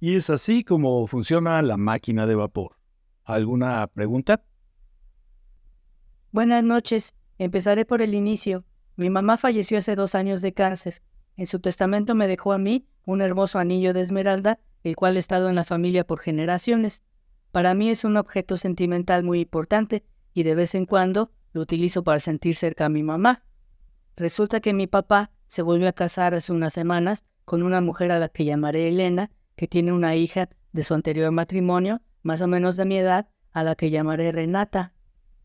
Y es así como funciona la máquina de vapor. ¿Alguna pregunta? Buenas noches. Empezaré por el inicio. Mi mamá falleció hace dos años de cáncer. En su testamento me dejó a mí un hermoso anillo de esmeralda, el cual ha estado en la familia por generaciones. Para mí es un objeto sentimental muy importante y de vez en cuando lo utilizo para sentir cerca a mi mamá. Resulta que mi papá se volvió a casar hace unas semanas con una mujer a la que llamaré Elena que tiene una hija de su anterior matrimonio, más o menos de mi edad, a la que llamaré Renata.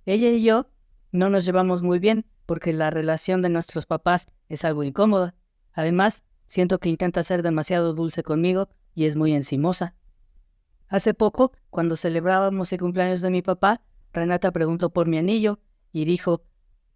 Ella y yo no nos llevamos muy bien porque la relación de nuestros papás es algo incómoda. Además, siento que intenta ser demasiado dulce conmigo y es muy encimosa. Hace poco, cuando celebrábamos el cumpleaños de mi papá, Renata preguntó por mi anillo y dijo,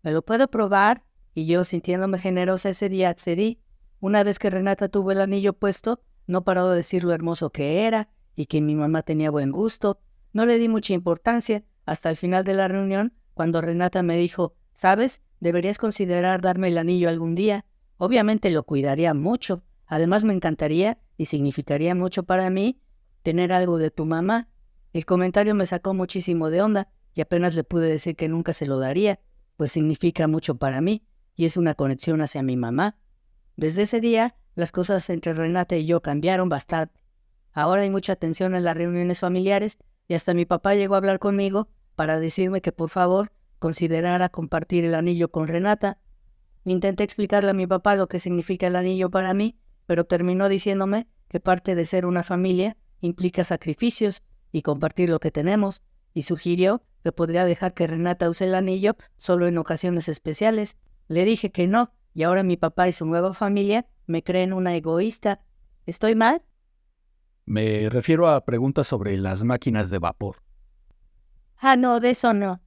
¿me lo puedo probar? Y yo, sintiéndome generosa ese día, accedí. Una vez que Renata tuvo el anillo puesto, no paró de decir lo hermoso que era y que mi mamá tenía buen gusto. No le di mucha importancia hasta el final de la reunión cuando Renata me dijo, ¿sabes? Deberías considerar darme el anillo algún día. Obviamente lo cuidaría mucho. Además me encantaría y significaría mucho para mí tener algo de tu mamá. El comentario me sacó muchísimo de onda y apenas le pude decir que nunca se lo daría, pues significa mucho para mí y es una conexión hacia mi mamá. Desde ese día, las cosas entre Renata y yo cambiaron bastante. Ahora hay mucha atención en las reuniones familiares y hasta mi papá llegó a hablar conmigo para decirme que por favor considerara compartir el anillo con Renata. Intenté explicarle a mi papá lo que significa el anillo para mí, pero terminó diciéndome que parte de ser una familia implica sacrificios y compartir lo que tenemos, y sugirió que podría dejar que Renata use el anillo solo en ocasiones especiales. Le dije que no, y ahora mi papá y su nueva familia me creen una egoísta. ¿Estoy mal? Me refiero a preguntas sobre las máquinas de vapor. Ah, no, de eso no.